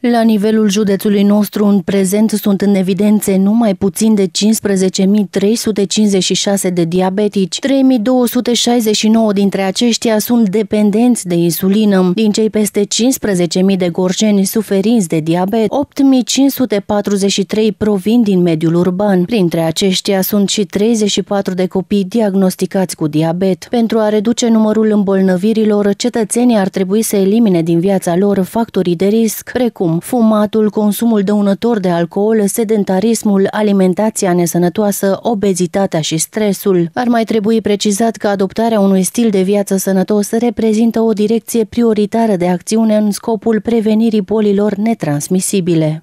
La nivelul județului nostru, în prezent sunt în evidențe numai puțin de 15.356 de diabetici. 3.269 dintre aceștia sunt dependenți de insulină, din cei peste 15.000 de gorjeni suferinți de diabet, 8.543 provin din mediul urban. Printre aceștia sunt și 34 de copii diagnosticați cu diabet. Pentru a reduce numărul îmbolnăvirilor, cetățenii ar trebui să elimine din viața lor factorii de risc, precum consum, fumatul, consumul dăunător de alcool, sedentarismul, alimentația nesănătoasă, obezitatea și stresul. Ar mai trebui precizat că adoptarea unui stil de viață sănătos reprezintă o direcție prioritară de acțiune în scopul prevenirii bolilor netransmisibile.